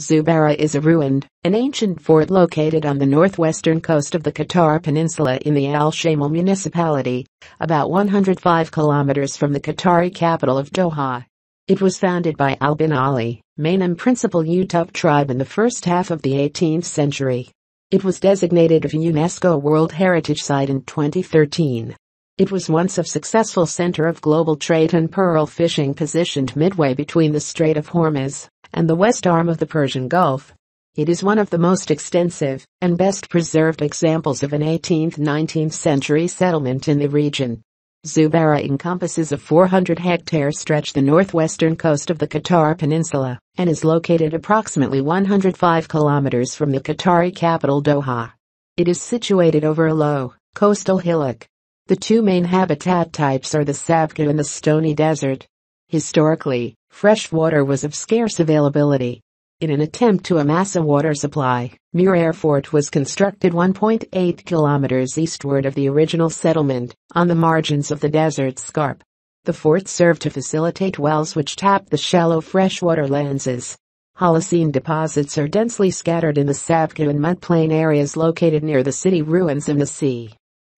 Zubara is a ruined, an ancient fort located on the northwestern coast of the Qatar Peninsula in the Al Shamal municipality, about 105 kilometers from the Qatari capital of Doha. It was founded by Al bin Ali, main and principal Utub tribe in the first half of the 18th century. It was designated a UNESCO World Heritage Site in 2013. It was once a successful center of global trade and pearl fishing positioned midway between the Strait of Hormuz and the west arm of the Persian Gulf. It is one of the most extensive and best preserved examples of an 18th-19th century settlement in the region. Zubara encompasses a 400-hectare stretch the northwestern coast of the Qatar Peninsula and is located approximately 105 kilometers from the Qatari capital Doha. It is situated over a low, coastal hillock. The two main habitat types are the Savka and the Stony Desert. Historically, fresh water was of scarce availability. In an attempt to amass a water supply, Muir Air Fort was constructed 1.8 kilometers eastward of the original settlement, on the margins of the desert scarp. The fort served to facilitate wells which tapped the shallow freshwater lenses. Holocene deposits are densely scattered in the Savka and plain areas located near the city ruins and the sea.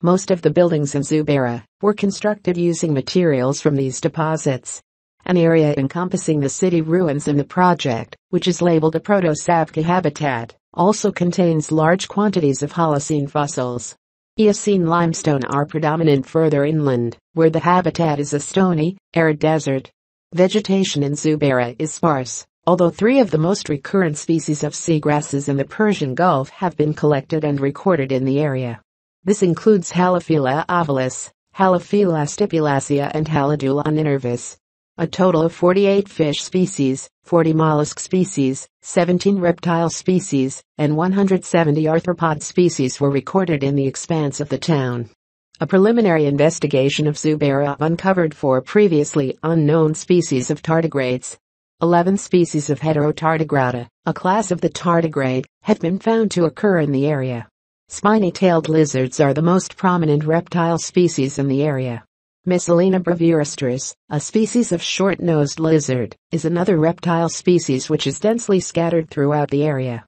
Most of the buildings in Zubera were constructed using materials from these deposits an area encompassing the city ruins in the project, which is labeled a proto-Savka habitat, also contains large quantities of Holocene fossils. Eocene limestone are predominant further inland, where the habitat is a stony, arid desert. Vegetation in Zubera is sparse, although three of the most recurrent species of seagrasses in the Persian Gulf have been collected and recorded in the area. This includes Halophila ovalis, Halophila stipulacea and Halidula nervis, a total of 48 fish species, 40 mollusk species, 17 reptile species, and 170 arthropod species were recorded in the expanse of the town. A preliminary investigation of Zubera uncovered four previously unknown species of tardigrades. 11 species of Heterotardigrada, a class of the tardigrade, have been found to occur in the area. Spiny-tailed lizards are the most prominent reptile species in the area. Messalina brevirostris, a species of short-nosed lizard, is another reptile species which is densely scattered throughout the area.